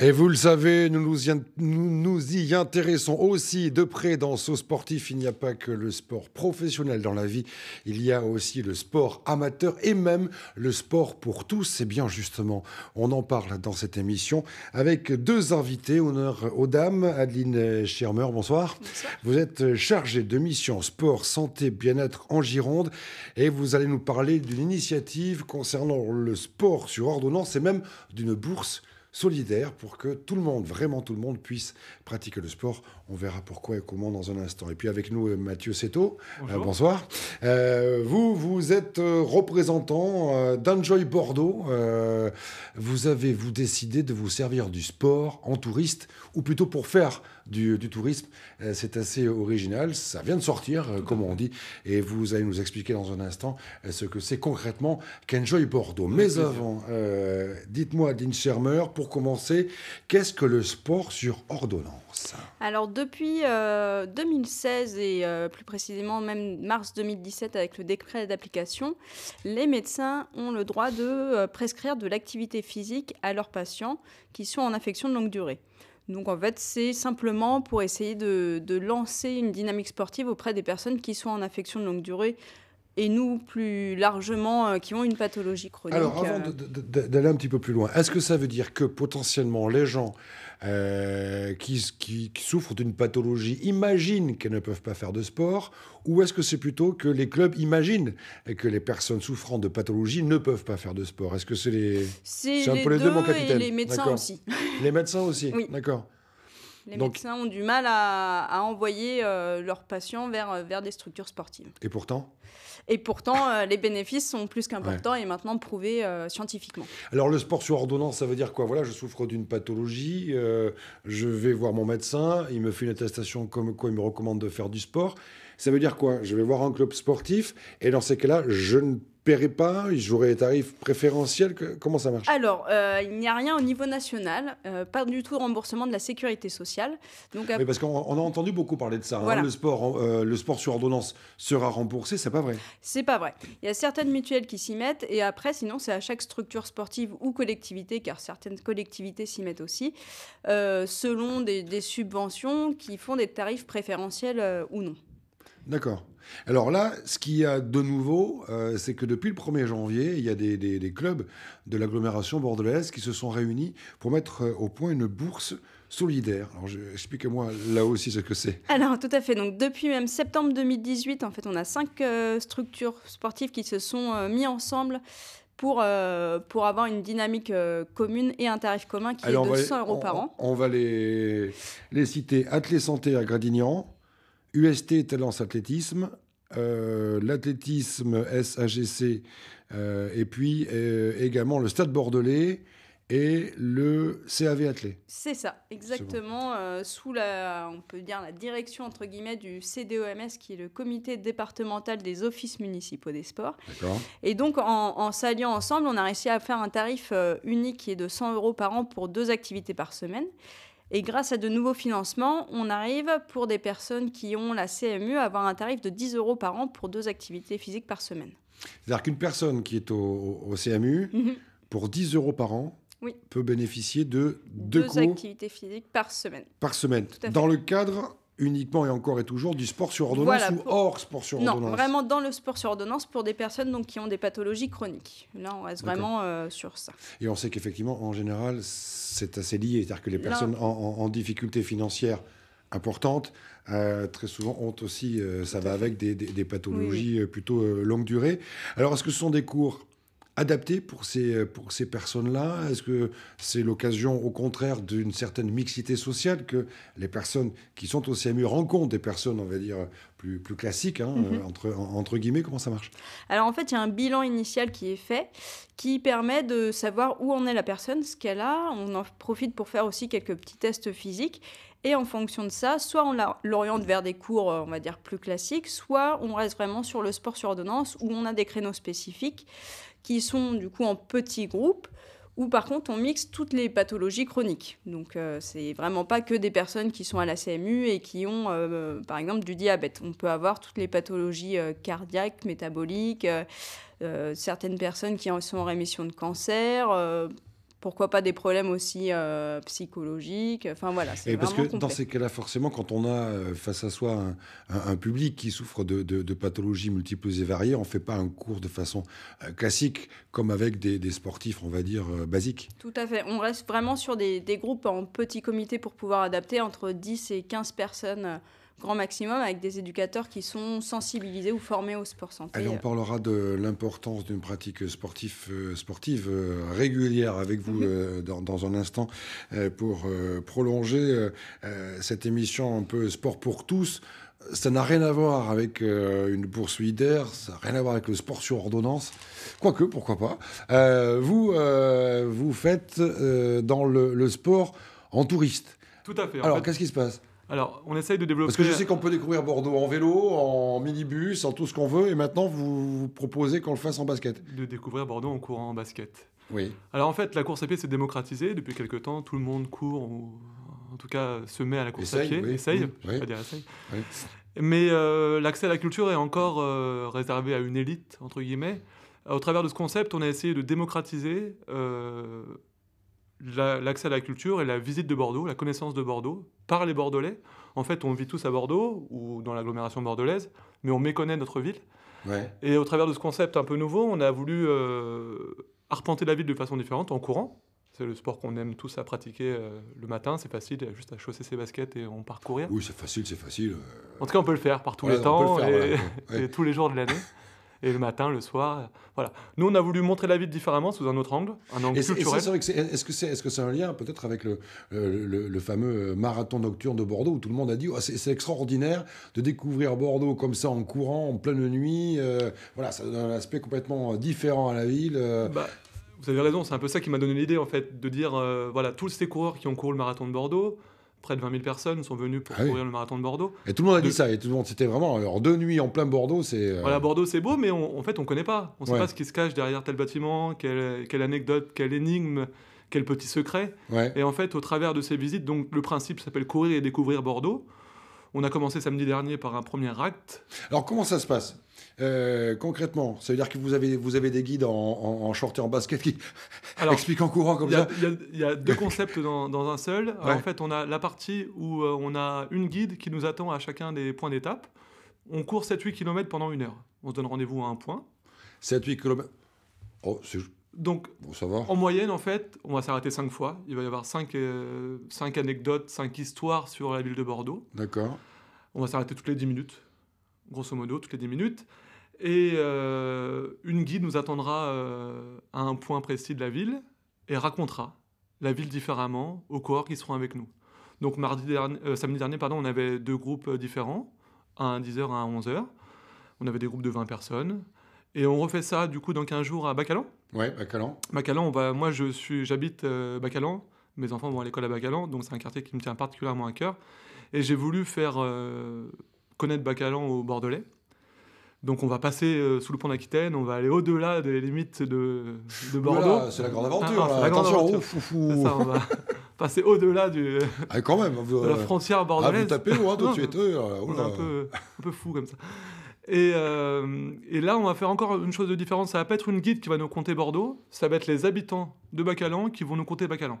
Et vous le savez, nous nous, y, nous y, intéressons aussi de près dans ce sportif. Il n'y a pas que le sport professionnel dans la vie, il y a aussi le sport amateur et même le sport pour tous. C'est bien justement, on en parle dans cette émission avec deux invités. Honneur aux dames, Adeline Schirmer, bonsoir. bonsoir. Vous êtes chargée de mission sport, santé, bien-être en Gironde et vous allez nous parler d'une initiative concernant le sport sur ordonnance et même d'une bourse solidaire pour que tout le monde, vraiment tout le monde, puisse pratiquer le sport. On verra pourquoi et comment dans un instant. Et puis avec nous, euh, Mathieu Seto. Euh, bonsoir. Euh, vous, vous êtes représentant d'Enjoy Bordeaux. vous avez, vous, décidé de vous servir du sport en touriste, ou plutôt pour faire du, tourisme. Euh, c'est assez original, ça vient de sortir, euh, comme on dit, et vous allez nous expliquer dans un instant euh, ce que c'est concrètement qu'Enjoy Bordeaux. Mais avant, dites-moi, Dean Schermer, pour commencer, qu'est-ce que le sport sur ordonnance Alors, depuis 2016 et plus précisément même mars 2017, avec le décret d'application, les médecins ont le droit de prescrire de l'activité physique à leurs patients qui sont en affection de longue durée. Donc en fait, c'est simplement pour essayer de, de lancer une dynamique sportive auprès des personnes qui sont en affection de longue durée et nous plus largement euh, qui ont une pathologie chronique. Alors avant euh, d'aller un petit peu plus loin, est-ce que ça veut dire que potentiellement les gens euh, qui, qui, souffrent d'une pathologie imaginent qu'elles ne peuvent pas faire de sport ou est-ce que c'est plutôt que les clubs imaginent que les personnes souffrant de pathologie ne peuvent pas faire de sport Est-ce que c'est les... un peu les deux, mon capitaine. les médecins aussi. Les médecins aussi, d'accord. Les médecins ont du mal à, envoyer euh, leurs patients vers, euh, vers des structures sportives. Et pourtant Et pourtant, euh, les bénéfices sont plus qu'importants et maintenant prouvés scientifiquement. Alors le sport sur ordonnance, ça veut dire quoi Voilà, je souffre d'une pathologie, je vais voir mon médecin, il me fait une attestation comme quoi il me recommande de faire du sport. Ça veut dire quoi Je vais voir un club sportif et dans ces cas-là, je ne paieraient pas joueraient des tarifs préférentiels Comment ça marche Alors, euh, il n'y a rien au niveau national, euh, pas du tout remboursement de la sécurité sociale. Donc, Mais euh, parce qu'on a entendu beaucoup parler de ça. Hein. le, sport, le sport sur ordonnance sera remboursé, c'est pas vrai C'est pas vrai. Il y a certaines mutuelles qui s'y mettent et après, sinon, c'est à chaque structure sportive ou collectivité, car certaines collectivités s'y mettent aussi, selon des, subventions qui font des tarifs préférentiels ou non. D'accord. Alors là, ce qu'il y a de nouveau, euh, c'est que depuis le 1er janvier, il y a des, clubs de l'agglomération bordelaise qui se sont réunis pour mettre euh, au point une bourse solidaire. Alors expliquez-moi là aussi ce que c'est. Alors tout à fait. Donc depuis même septembre 2018, en fait, on a cinq euh, structures sportives qui se sont mises ensemble pour, pour avoir une dynamique commune et un tarif commun qui est de 100 euros par an. On va les, les citer Athlé Santé à Gradignan, UST Talents Athlétisme, euh, l'athlétisme SAGC, euh, et puis euh, également le Stade Bordelais et le CAV Athlé. C'est ça, exactement, sous la, on peut dire, la direction, entre guillemets, du CDOMS, qui est le comité départemental des offices municipaux des sports. Et donc, en, en s'alliant ensemble, on a réussi à faire un tarif unique qui est de 100 euros par an pour deux activités par semaine. Et grâce à de nouveaux financements, on arrive pour des personnes qui ont la CMU à avoir un tarif de 10 euros par an pour deux activités physiques par semaine. C'est-à-dire qu'une personne qui est au, CMU, mhm. pour 10 euros par an, peut bénéficier de deux, activités physiques par semaine. Par semaine, dans le cadre uniquement et encore et toujours du sport sur ordonnance ou hors sport sur ordonnance Non, vraiment dans le sport sur ordonnance pour des personnes donc, qui ont des pathologies chroniques. Là, on reste vraiment euh, sur ça. Et on sait qu'effectivement, en général, c'est assez lié. C'est-à-dire que les personnes en, difficulté financière importante, euh, très souvent ont aussi, euh, ça va avec des, pathologies plutôt longue durée. Alors, est-ce que ce sont des cours adapté pour ces, pour ces personnes-là Est-ce que c'est l'occasion, au contraire, d'une certaine mixité sociale que les personnes qui sont au CMU rencontrent des personnes, on va dire, plus, plus classiques, hein, mhm. euh, entre, entre guillemets Comment ça marche Alors, en fait, il y a un bilan initial qui est fait qui permet de savoir où en est la personne, ce qu'elle a. On en profite pour faire aussi quelques petits tests physiques. Et en fonction de ça, soit on l'oriente vers des cours, euh, on va dire, plus classiques, soit on reste vraiment sur le sport sur ordonnance où on a des créneaux spécifiques qui sont du coup en petits groupes où par contre on mixe toutes les pathologies chroniques. Donc euh, c'est vraiment pas que des personnes qui sont à la CMU et qui ont euh, euh, par exemple du diabète. On peut avoir toutes les pathologies cardiaques, métaboliques, certaines personnes qui sont en rémission de cancer, pourquoi pas des problèmes aussi euh, psychologiques. Enfin voilà. Et parce que dans ces cas-là, forcément, quand on a euh, face à soi un, public qui souffre de, pathologies multiples et variées, on ne fait pas un cours de façon euh, classique comme avec des, sportifs, on va dire, basiques. Tout à fait. On reste vraiment sur des, des, groupes en petits comités pour pouvoir adapter entre 10 et 15 personnes grand maximum avec des éducateurs qui sont sensibilisés ou formés au sport santé. on euh. parlera de l'importance d'une pratique euh, sportive, sportive euh, régulière avec vous mhm. dans, un instant pour prolonger cette émission un peu sport pour tous ça n'a rien à voir avec une poursuite d'air, ça n'a rien à voir avec le sport sur ordonnance, quoique, pourquoi pas. vous, vous faites dans le, sport en touriste. Tout à fait. Alors, qu'est-ce qui se passe alors, on essaye de développer. Parce que je sais qu'on peut découvrir Bordeaux en vélo, en minibus, en tout ce qu'on veut, et maintenant vous, proposez qu'on le fasse en basket. De découvrir Bordeaux en courant en basket. Oui. Alors en fait, la course à pied s'est démocratisée depuis quelque temps. Tout le monde court, ou en tout cas se met à la course à pied, essaye, Mais l'accès à la culture est encore euh, réservé à une élite, entre guillemets. Au travers de ce concept, on a essayé de démocratiser euh, l'accès à la culture et la visite de Bordeaux, la connaissance de Bordeaux par les Bordelais. En fait, on vit tous à Bordeaux ou dans l'agglomération bordelaise, mais on méconnaît notre ville. Et au travers de ce concept un peu nouveau, on a voulu euh, arpenter la ville de façon différente, en courant. C'est le sport qu'on aime tous à pratiquer euh, le matin, c'est facile, juste à chausser ses baskets et on part courir. Oui, c'est facile, c'est facile. Euh. En tout cas, on peut le faire par tous les temps et tous les jours de l'année et le matin, le soir. Euh, voilà. Nous, on a voulu montrer la ville différemment sous un autre angle, un angle culturel. Est-ce que c'est est -ce un lien peut-être avec euh, le, le, fameux marathon nocturne de Bordeaux où tout le monde a dit oh, c'est extraordinaire de découvrir Bordeaux comme ça en courant, en pleine nuit. Euh, voilà, ça donne un aspect complètement différent à la ville. Bah, vous avez raison, c'est un peu ça qui m'a donné l'idée en fait de dire voilà tous ces coureurs qui ont couru le marathon de Bordeaux, près de 20 000 personnes sont venues pour ah courir le marathon de Bordeaux. Et tout le monde a dit ça, et tout le monde, c'était vraiment, alors euh, deux nuits en plein Bordeaux, c'est... Euh, voilà, Bordeaux c'est beau, mais en fait on ne connaît pas, on ne sait pas ce qui se cache derrière tel bâtiment, quelle, anecdote, quelle énigme, quel petit secret. Et en fait, au travers de ces visites, donc le principe s'appelle courir et découvrir Bordeaux, on a commencé samedi dernier par un premier acte. Alors comment ça se passe euh, concrètement, ça veut dire que vous avez, vous avez des guides en, en short et en basket qui Alors, expliquent en courant comme ça Il y, a deux concepts dans, un seul. Euh, en fait, on a la partie où euh, on a une guide qui nous attend à chacun des points d'étape. On court 7-8 km pendant une heure. On se donne rendez-vous à un point. 7-8 km. Donc, en moyenne, en fait, on va s'arrêter cinq fois. Il va y avoir euh, cinq, anecdotes, cinq histoires sur la ville de Bordeaux. D'accord. On va s'arrêter toutes les dix minutes, grosso modo, toutes les dix minutes. Et euh, une guide nous attendra euh, à un point précis de la ville et racontera la ville différemment aux cohorts qui seront avec nous. Donc mardi dernier, samedi dernier, pardon, on avait deux groupes différents, un à 10h, un à 11h. On avait des groupes de 20 personnes. Et on refait ça du coup dans 15 jours à Bacalan. Ouais, Bacalan. Bacalan, on va, moi je suis, j'habite euh, Bacalan. Mes enfants vont à l'école à Bacalan, donc c'est un quartier qui me tient particulièrement à cœur. Et j'ai voulu faire euh, connaître Bacalan au Bordelais. Donc on va passer euh, sous le pont d'Aquitaine, on va aller au-delà des limites de, de Bordeaux. c'est la grande ah, aventure. Ah, là, la on va passer au-delà du ah, quand même, de la frontière bordelaise. Ah, vous tapez loin un un peu fou comme ça. Euh, et, là, on va faire encore une chose de différente. Ça va pas être une guide qui va nous compter Bordeaux, ça va être les habitants de Bacalan qui vont nous compter Bacalan.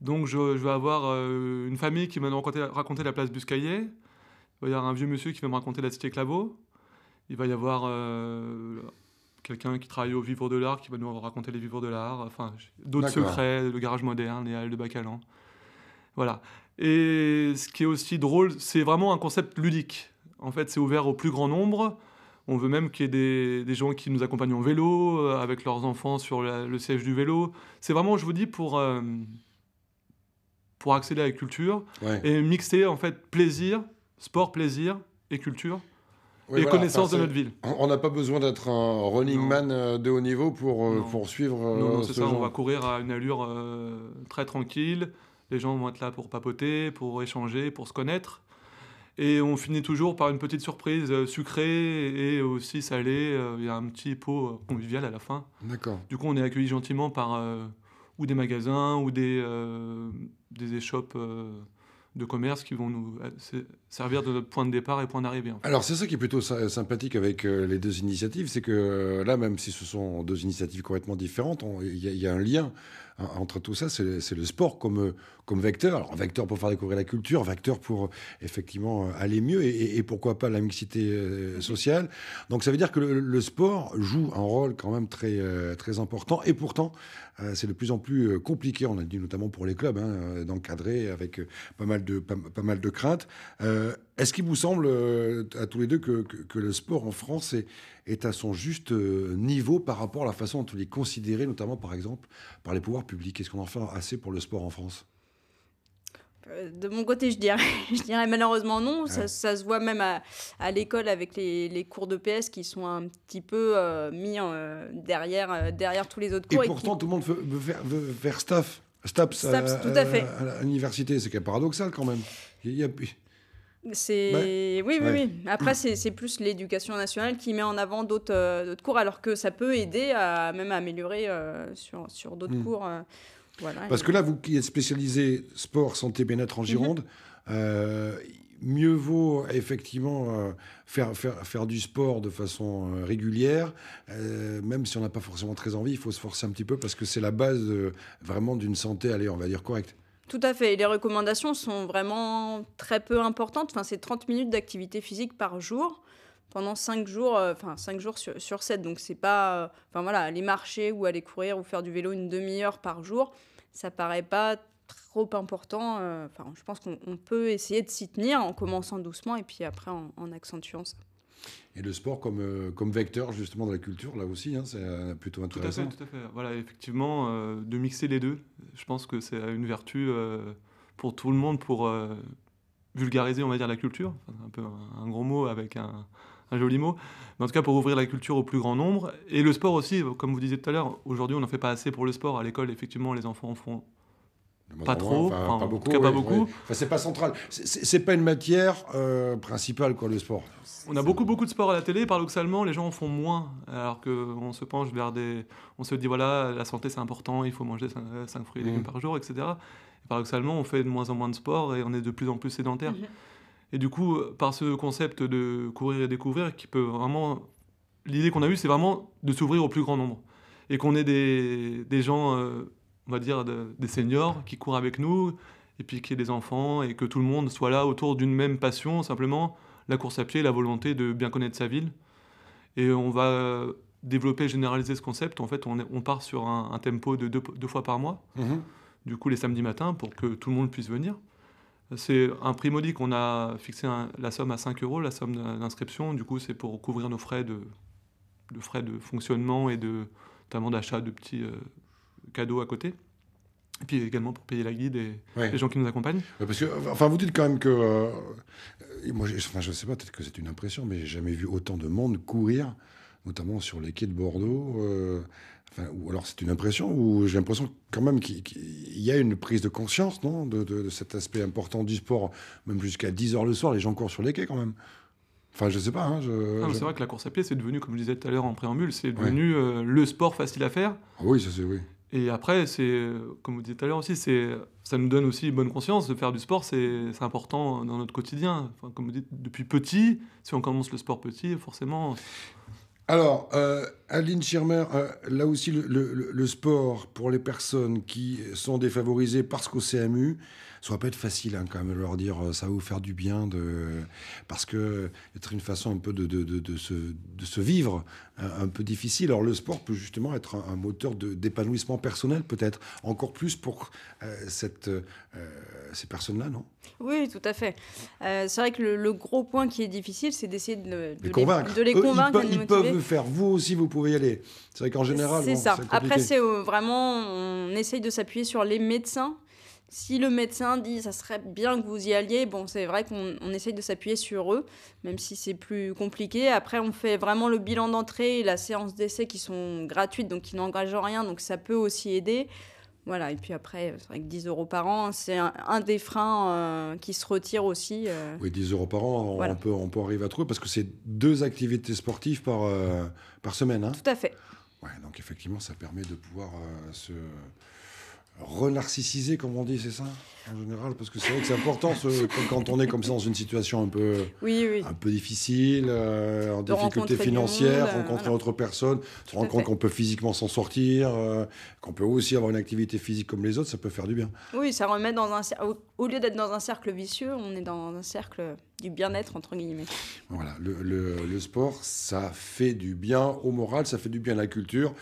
Donc, je, vais avoir euh, une famille qui va nous raconter, la place Buscaillet. Il va y avoir un vieux monsieur qui va me raconter la cité Claveau. Il va y avoir euh, quelqu'un qui travaille au Vivre de l'Art qui va nous raconter les Vivres de l'Art. Enfin, d'autres secrets, le garage moderne, les halles de Bacalan. Voilà. Et ce qui est aussi drôle, c'est vraiment un concept ludique. En fait, c'est ouvert au plus grand nombre. On veut même qu'il y ait des, gens qui nous accompagnent en vélo, euh, avec leurs enfants sur le siège du vélo. C'est vraiment, je vous dis, pour, euh, pour accéder à la culture et mixer en fait plaisir, sport, plaisir et culture. et connaissance de notre ville. On n'a pas besoin d'être un running man euh, de haut niveau pour, suivre. non, non c'est ça, on va courir à une allure très tranquille. Les gens vont être là pour papoter, pour échanger, pour se connaître. Et on finit toujours par une petite surprise euh, sucrée et aussi salée. Euh, il y a un petit pot euh, convivial à la fin. D'accord. Du coup, on est accueilli gentiment par ou des magasins ou des, des échoppes de commerce qui vont nous euh, servir de notre point de départ et point d'arrivée. Alors c'est ça qui est plutôt sympathique avec euh, les deux initiatives, c'est que euh, là, même si ce sont deux initiatives complètement différentes, il y, a un lien hein, entre tout ça, c'est le sport comme, comme vecteur. vecteur pour faire découvrir la culture, vecteur pour effectivement aller mieux et, pourquoi pas la mixité sociale. Donc ça veut dire que le, sport joue un rôle quand même très, très important et pourtant c'est de plus en plus compliqué, on a dit notamment pour les clubs, hein, d'encadrer avec pas mal de, pas, mal de craintes. Euh, est-ce qu'il vous semble, euh, à tous les deux, que, le sport en France est, est, à son juste euh, niveau par rapport à la façon dont il est considéré, notamment par exemple par les pouvoirs publics Est-ce qu'on en fait assez pour le sport en France de mon côté, je dirais, je dirais malheureusement non. Ça, se voit même à, l'école avec les, cours de PS qui sont un petit peu mis derrière, derrière tous les autres cours. Et pourtant, tout le monde veut, faire stuff. STAPS, à, tout à, euh, fait. Euh, l'université, c'est paradoxal quand même. C'est ben, oui, oui, oui. Après, c'est plus l'éducation nationale qui met en avant d'autres euh, cours, alors que ça peut aider à même améliorer sur, d'autres hmm. cours. voilà. Parce que là, vous qui êtes spécialisé sport, santé, bien-être en mhm. Gironde, mieux vaut effectivement euh, faire, faire, faire du sport de façon euh, régulière, euh, même si on n'a pas forcément très envie, il faut se forcer un petit peu parce que c'est la base vraiment d'une santé, allez, on va dire correcte. Tout à fait. les recommandations sont vraiment très peu importantes. Enfin, c'est 30 minutes d'activité physique par jour pendant 5 jours, enfin 5 jours sur, 7. Donc c'est pas, enfin voilà, aller marcher ou aller courir ou faire du vélo une demi-heure par jour, ça paraît pas trop important. Euh, enfin, je pense qu'on peut essayer de s'y tenir en commençant doucement et puis après en, accentuant ça. Et le sport comme, euh, comme vecteur justement de la culture, là aussi, hein, c'est euh, plutôt intéressant. Tout à fait, tout à fait. Voilà, effectivement, de mixer les deux, je pense que c'est une vertu pour tout le monde pour vulgariser, on va dire, la culture. un peu un, gros mot avec un, un, joli mot. Mais en tout cas, pour ouvrir la culture au plus grand nombre. Et le sport aussi, comme vous disiez tout à l'heure, aujourd'hui, on n'en fait pas assez pour le sport. À l'école, effectivement, les enfants en font pas trop, pas beaucoup. c'est pas central. C'est pas une matière euh, principale, quoi, le sport. On a beaucoup, beaucoup de sport à la télé. Paradoxalement, les gens en font moins. Alors qu'on se penche vers des. On se dit, voilà, la santé, c'est important, il faut manger 5, fruits et légumes mmh. par jour, etc. paradoxalement, on fait de moins en moins de sport et on est de plus en plus sédentaire. Mmh. Et du coup, par ce concept de courir et découvrir, qui peut vraiment. L'idée qu'on a eue, c'est vraiment de s'ouvrir au plus grand nombre. Et qu'on ait des, gens. Euh, on va dire, des seniors qui courent avec nous, et puis qui y des enfants, et que tout le monde soit là autour d'une même passion, simplement la course à pied, la volonté de bien connaître sa ville. Et on va développer, généraliser ce concept. En fait, on, on part sur un, tempo de deux, fois par mois, mm-hmm. du coup les samedis matins, pour que tout le monde puisse venir. C'est un prix modique, on a fixé la somme à 5 euros, la somme d'inscription. Du coup, c'est pour couvrir nos frais de, frais de fonctionnement et de, notamment d'achat de petits... Euh, cadeau à côté. Et puis également pour payer la guide et les gens qui nous accompagnent. Parce que, enfin, vous dites quand même que. Euh, moi, enfin, je ne sais pas, peut-être que c'est une impression, mais j'ai jamais vu autant de monde courir, notamment sur les quais de Bordeaux. Euh, enfin, ou alors c'est une impression, ou j'ai l'impression quand même qu'il y a une prise de conscience, non, de, cet aspect important du sport. Même jusqu'à 10 h le soir, les gens courent sur les quais quand même. Enfin, je sais pas. Hein, ah, c'est vrai que la course à pied, c'est devenu, comme je disais tout à l'heure en préambule, c'est devenu euh, le sport facile à faire. Ah oui, ça c'est oui. Et après, c'est, comme vous disiez tout à l'heure aussi, c'est, ça nous donne aussi bonne conscience de faire du sport, c'est, important dans notre quotidien. Enfin, comme vous dites, depuis petit, si on commence le sport petit, forcément. Alors, euh, Aline Schirmer, euh, là aussi, le, sport pour les personnes qui sont défavorisées parce qu'au CMU, ça va pas être facile hein, quand même de leur dire euh, ça va vous faire du bien parce que être une façon un peu de, de, de, se, vivre euh, un, peu difficile. Alors le sport peut justement être un, moteur d'épanouissement personnel peut-être encore plus pour euh, cette, ces personnes-là, non Oui, tout à fait. c'est vrai que le, gros point qui est difficile, c'est d'essayer de, les convaincre. de les convaincre ils, peuvent le faire. Vous aussi, vous pouvez y aller. C'est vrai qu'en général, c'est ça. Après, c'est vraiment on essaye de s'appuyer sur les médecins si le médecin dit ça serait bien que vous y alliez, bon, c'est vrai qu'on essaye de s'appuyer sur eux, même si c'est plus compliqué. Après, on fait vraiment le bilan d'entrée et la séance d'essai qui sont gratuites, donc qui n'engagent rien, donc ça peut aussi aider. Voilà, et puis après, c'est vrai que 10 euros par an, hein, c'est un, des freins euh, qui se retire aussi. Euh. Oui, 10 euros par an, on, peut, on peut arriver à trouver, parce que c'est deux activités sportives par, euh, par semaine. Hein Tout à fait. Ouais, donc effectivement, ça permet de pouvoir se renarcissisé, comme on dit, c'est ça en général, parce que c'est vrai que c'est important quand on est comme ça dans une situation un peu, Un peu difficile, euh, en difficulté financière, euh, rencontrer autre personne, se rendre compte qu'on peut physiquement s'en sortir, euh, qu'on peut aussi avoir une activité physique comme les autres, ça peut faire du bien. Oui, ça remet dans un au, lieu d'être dans un cercle vicieux, on est dans un cercle du bien-être entre guillemets. Voilà, le, sport, ça fait du bien au moral, ça fait du bien à la culture.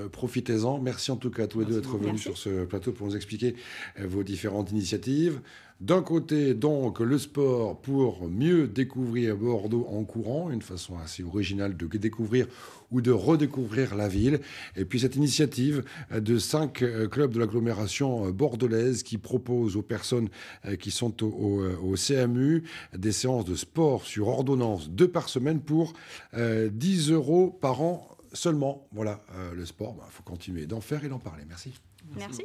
Euh, profitez-en. Merci en tout cas à tous les deux d'être venus sur ce plateau pour nous expliquer euh, vos différentes initiatives. D'un côté, donc, le sport pour mieux découvrir Bordeaux en courant, une façon assez originale de découvrir ou de redécouvrir la ville. Et puis cette initiative euh, de cinq clubs de l'agglomération bordelaise qui proposent aux personnes qui sont au, CMU des séances de sport sur ordonnance deux par semaine pour 10 euros par an seulement, voilà, euh, le sport, il bah, faut continuer d'en faire et d'en parler. Merci. Merci.